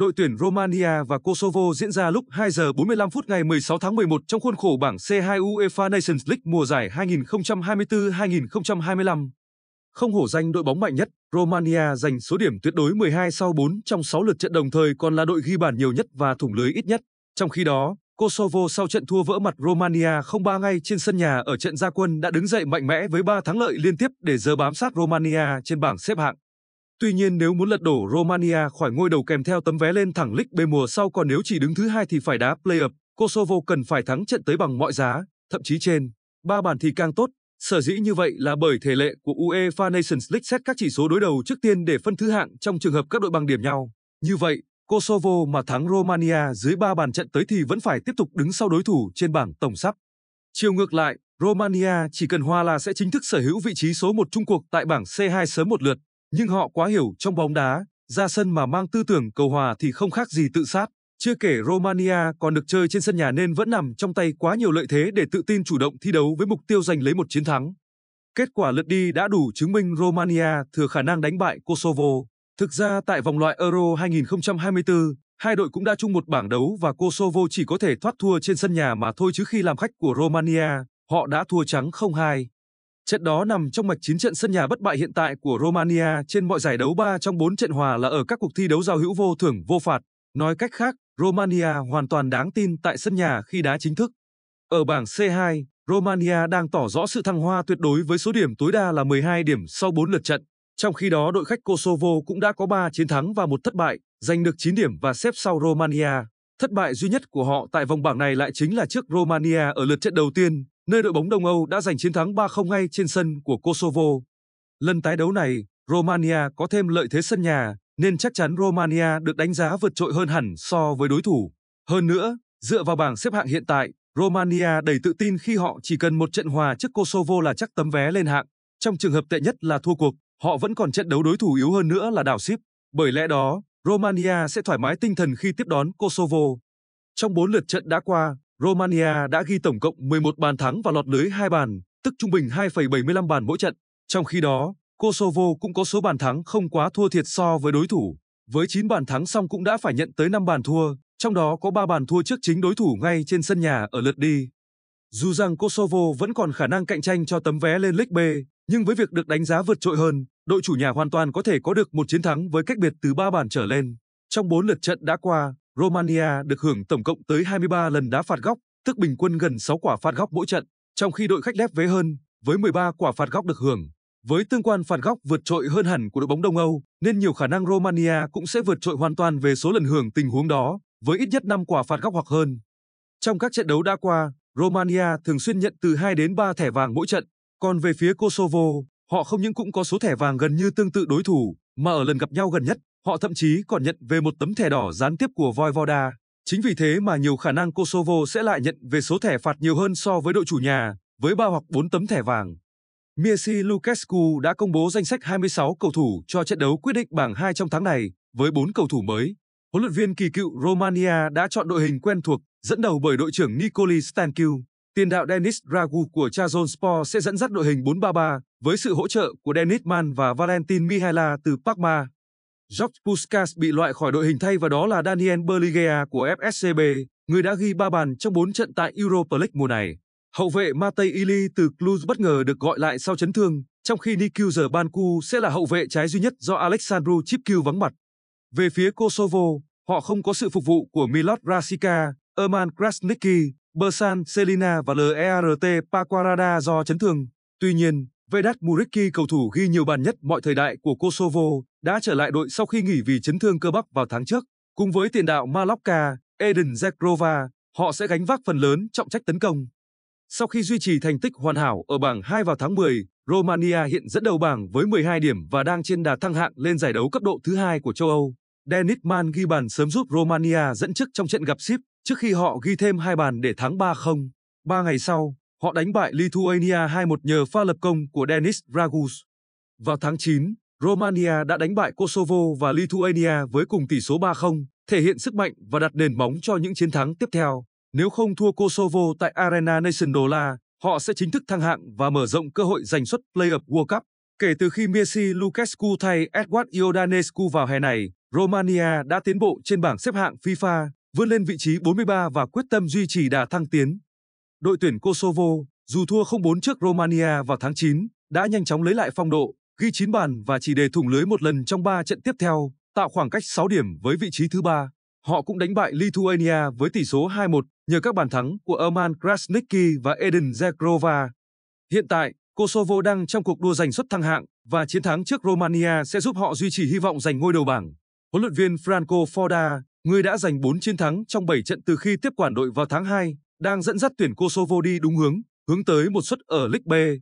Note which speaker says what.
Speaker 1: đội tuyển Romania và Kosovo diễn ra lúc 2 giờ 45 phút ngày 16 tháng 11 trong khuôn khổ bảng C2 UEFA Nations League mùa giải 2024-2025. Không hổ danh đội bóng mạnh nhất, Romania giành số điểm tuyệt đối 12 sau 4 trong 6 lượt trận đồng thời còn là đội ghi bàn nhiều nhất và thủng lưới ít nhất. Trong khi đó, Kosovo sau trận thua vỡ mặt Romania 0-3 ngay trên sân nhà ở trận gia quân đã đứng dậy mạnh mẽ với 3 thắng lợi liên tiếp để giờ bám sát Romania trên bảng xếp hạng. Tuy nhiên nếu muốn lật đổ Romania khỏi ngôi đầu kèm theo tấm vé lên thẳng League B mùa sau còn nếu chỉ đứng thứ hai thì phải đá play-up, Kosovo cần phải thắng trận tới bằng mọi giá, thậm chí trên ba bàn thì càng tốt. Sở dĩ như vậy là bởi thể lệ của UEFA Nations League xét các chỉ số đối đầu trước tiên để phân thứ hạng trong trường hợp các đội bằng điểm nhau. Như vậy, Kosovo mà thắng Romania dưới ba bàn trận tới thì vẫn phải tiếp tục đứng sau đối thủ trên bảng tổng sắp. Chiều ngược lại, Romania chỉ cần hòa là sẽ chính thức sở hữu vị trí số 1 chung cuộc tại bảng C2 sớm một lượt nhưng họ quá hiểu trong bóng đá, ra sân mà mang tư tưởng cầu hòa thì không khác gì tự sát. Chưa kể Romania còn được chơi trên sân nhà nên vẫn nằm trong tay quá nhiều lợi thế để tự tin chủ động thi đấu với mục tiêu giành lấy một chiến thắng. Kết quả lượt đi đã đủ chứng minh Romania thừa khả năng đánh bại Kosovo. Thực ra tại vòng loại Euro 2024, hai đội cũng đã chung một bảng đấu và Kosovo chỉ có thể thoát thua trên sân nhà mà thôi chứ khi làm khách của Romania, họ đã thua trắng 0-2. Trận đó nằm trong mạch chín trận sân nhà bất bại hiện tại của Romania trên mọi giải đấu 3 trong 4 trận hòa là ở các cuộc thi đấu giao hữu vô thưởng vô phạt. Nói cách khác, Romania hoàn toàn đáng tin tại sân nhà khi đá chính thức. Ở bảng C2, Romania đang tỏ rõ sự thăng hoa tuyệt đối với số điểm tối đa là 12 điểm sau 4 lượt trận. Trong khi đó, đội khách Kosovo cũng đã có 3 chiến thắng và một thất bại, giành được 9 điểm và xếp sau Romania. Thất bại duy nhất của họ tại vòng bảng này lại chính là trước Romania ở lượt trận đầu tiên, nơi đội bóng Đông Âu đã giành chiến thắng 3-0 ngay trên sân của Kosovo. Lần tái đấu này, Romania có thêm lợi thế sân nhà, nên chắc chắn Romania được đánh giá vượt trội hơn hẳn so với đối thủ. Hơn nữa, dựa vào bảng xếp hạng hiện tại, Romania đầy tự tin khi họ chỉ cần một trận hòa trước Kosovo là chắc tấm vé lên hạng. Trong trường hợp tệ nhất là thua cuộc, họ vẫn còn trận đấu đối thủ yếu hơn nữa là đảo ship. Bởi lẽ đó, Romania sẽ thoải mái tinh thần khi tiếp đón Kosovo. Trong bốn lượt trận đã qua, Romania đã ghi tổng cộng 11 bàn thắng và lọt lưới 2 bàn, tức trung bình 2,75 bàn mỗi trận. Trong khi đó, Kosovo cũng có số bàn thắng không quá thua thiệt so với đối thủ. Với 9 bàn thắng xong cũng đã phải nhận tới 5 bàn thua, trong đó có 3 bàn thua trước chính đối thủ ngay trên sân nhà ở lượt đi. Dù rằng Kosovo vẫn còn khả năng cạnh tranh cho tấm vé lên League B, nhưng với việc được đánh giá vượt trội hơn, đội chủ nhà hoàn toàn có thể có được một chiến thắng với cách biệt từ 3 bàn trở lên. Trong 4 lượt trận đã qua, Romania được hưởng tổng cộng tới 23 lần đá phạt góc, tức bình quân gần 6 quả phạt góc mỗi trận, trong khi đội khách lép vế hơn với 13 quả phạt góc được hưởng. Với tương quan phạt góc vượt trội hơn hẳn của đội bóng Đông Âu, nên nhiều khả năng Romania cũng sẽ vượt trội hoàn toàn về số lần hưởng tình huống đó, với ít nhất 5 quả phạt góc hoặc hơn. Trong các trận đấu đã qua, Romania thường xuyên nhận từ 2 đến 3 thẻ vàng mỗi trận, còn về phía Kosovo, họ không những cũng có số thẻ vàng gần như tương tự đối thủ, mà ở lần gặp nhau gần nhất, Họ thậm chí còn nhận về một tấm thẻ đỏ gián tiếp của Voivoda. Chính vì thế mà nhiều khả năng Kosovo sẽ lại nhận về số thẻ phạt nhiều hơn so với đội chủ nhà, với 3 hoặc 4 tấm thẻ vàng. Mirci Lucescu đã công bố danh sách 26 cầu thủ cho trận đấu quyết định bảng 2 trong tháng này, với 4 cầu thủ mới. Huấn luyện viên kỳ cựu Romania đã chọn đội hình quen thuộc, dẫn đầu bởi đội trưởng Nicoli Stankiu. Tiền đạo Denis Dragu của Sport sẽ dẫn dắt đội hình 4-3-3 với sự hỗ trợ của Denis Man và Valentin Mihaila từ Parma. George Puskas bị loại khỏi đội hình thay và đó là Daniel Berligea của FSCB, người đã ghi 3 bàn trong 4 trận tại Europa League mùa này. Hậu vệ Matej Ili từ Cluj bất ngờ được gọi lại sau chấn thương, trong khi Nikiuzer Banku sẽ là hậu vệ trái duy nhất do Aleksandru Chipkiu vắng mặt. Về phía Kosovo, họ không có sự phục vụ của Milot Rasika, Erman Krasnicki, Bersan Selina và LERT Pakwarada do chấn thương. Tuy nhiên, Vedat Muriqi cầu thủ ghi nhiều bàn nhất mọi thời đại của Kosovo, đã trở lại đội sau khi nghỉ vì chấn thương cơ bắp vào tháng trước. Cùng với tiền đạo Malocca, Eden Zegrova, họ sẽ gánh vác phần lớn trọng trách tấn công. Sau khi duy trì thành tích hoàn hảo ở bảng 2 vào tháng 10, Romania hiện dẫn đầu bảng với 12 điểm và đang trên đà thăng hạng lên giải đấu cấp độ thứ hai của châu Âu. Denis Man ghi bàn sớm giúp Romania dẫn trước trong trận gặp Ship trước khi họ ghi thêm hai bàn để thắng 3-0. Ba ngày sau, Họ đánh bại Lithuania 2-1 nhờ pha lập công của Denis Dragus. Vào tháng 9, Romania đã đánh bại Kosovo và Lithuania với cùng tỷ số 3-0, thể hiện sức mạnh và đặt nền móng cho những chiến thắng tiếp theo. Nếu không thua Kosovo tại Arena Nacional, họ sẽ chính thức thăng hạng và mở rộng cơ hội giành suất Play-off World Cup. Kể từ khi Messi Lukescu thay Edward Iodanescu vào hè này, Romania đã tiến bộ trên bảng xếp hạng FIFA, vươn lên vị trí 43 và quyết tâm duy trì đà thăng tiến đội tuyển Kosovo, dù thua 0-4 trước Romania vào tháng 9, đã nhanh chóng lấy lại phong độ, ghi 9 bàn và chỉ để thủng lưới một lần trong 3 trận tiếp theo, tạo khoảng cách 6 điểm với vị trí thứ ba. Họ cũng đánh bại Lithuania với tỷ số 2-1 nhờ các bàn thắng của Erman Krasnicki và Eden Zegrova. Hiện tại, Kosovo đang trong cuộc đua giành suất thăng hạng và chiến thắng trước Romania sẽ giúp họ duy trì hy vọng giành ngôi đầu bảng. Huấn luyện viên Franco Foda, người đã giành 4 chiến thắng trong 7 trận từ khi tiếp quản đội vào tháng 2, đang dẫn dắt tuyển Kosovo đi đúng hướng, hướng tới một suất ở League B.